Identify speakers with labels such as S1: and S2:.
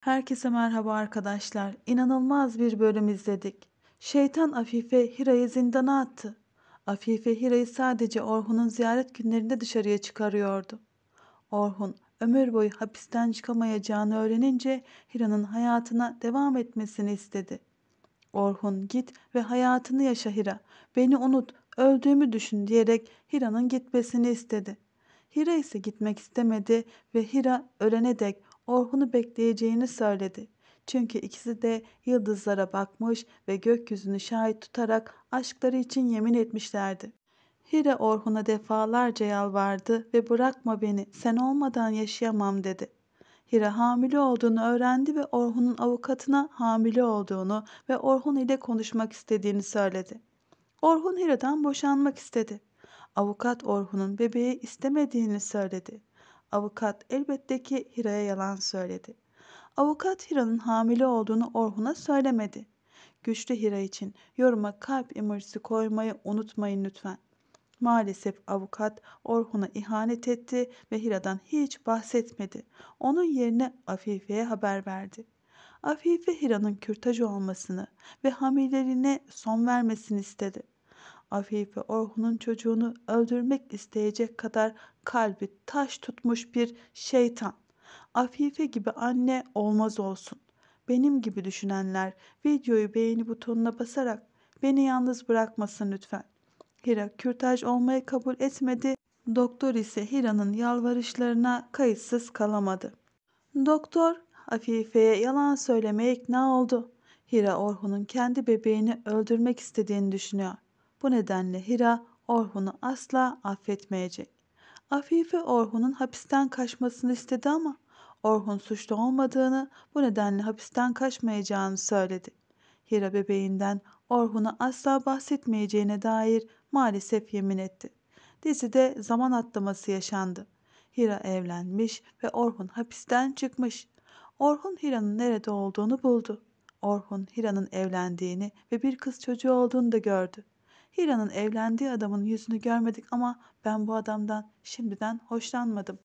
S1: Herkese merhaba arkadaşlar. İnanılmaz bir bölüm izledik. Şeytan Afife Hira'yı zindana attı. Afife Hira'yı sadece Orhun'un ziyaret günlerinde dışarıya çıkarıyordu. Orhun ömür boyu hapisten çıkamayacağını öğrenince Hira'nın hayatına devam etmesini istedi. Orhun git ve hayatını yaşa Hira. Beni unut, öldüğümü düşün diyerek Hira'nın gitmesini istedi. Hira ise gitmek istemedi ve Hira ölene dek Orhun'u bekleyeceğini söyledi. Çünkü ikisi de yıldızlara bakmış ve gökyüzünü şahit tutarak aşkları için yemin etmişlerdi. Hire Orhun'a defalarca yalvardı ve bırakma beni sen olmadan yaşayamam dedi. Hira hamile olduğunu öğrendi ve Orhun'un avukatına hamile olduğunu ve Orhun ile konuşmak istediğini söyledi. Orhun Hira'dan boşanmak istedi. Avukat Orhun'un bebeği istemediğini söyledi. Avukat elbette ki Hira'ya yalan söyledi. Avukat Hira'nın hamile olduğunu Orhun'a söylemedi. Güçlü Hira için yoruma kalp emojisi koymayı unutmayın lütfen. Maalesef avukat Orhun'a ihanet etti ve Hira'dan hiç bahsetmedi. Onun yerine Afife'ye haber verdi. Afife Hira'nın kürtaj olmasını ve hamileliğine son vermesini istedi. Afife Orhun'un çocuğunu öldürmek isteyecek kadar kalbi taş tutmuş bir şeytan. Afife gibi anne olmaz olsun. Benim gibi düşünenler videoyu beğeni butonuna basarak beni yalnız bırakmasın lütfen. Hira kürtaj olmayı kabul etmedi. Doktor ise Hira'nın yalvarışlarına kayıtsız kalamadı. Doktor Afife'ye yalan söylemeye ikna oldu. Hira Orhun'un kendi bebeğini öldürmek istediğini düşünüyor. Bu nedenle Hira Orhun'u asla affetmeyecek. Afife Orhun'un hapisten kaçmasını istedi ama Orhun suçlu olmadığını, bu nedenle hapisten kaçmayacağını söyledi. Hira bebeğinden Orhun'a asla bahsetmeyeceğine dair maalesef yemin etti. Dizide zaman atlaması yaşandı. Hira evlenmiş ve Orhun hapisten çıkmış. Orhun Hira'nın nerede olduğunu buldu. Orhun Hira'nın evlendiğini ve bir kız çocuğu olduğunu da gördü. Hira'nın evlendiği adamın yüzünü görmedik ama ben bu adamdan şimdiden hoşlanmadım.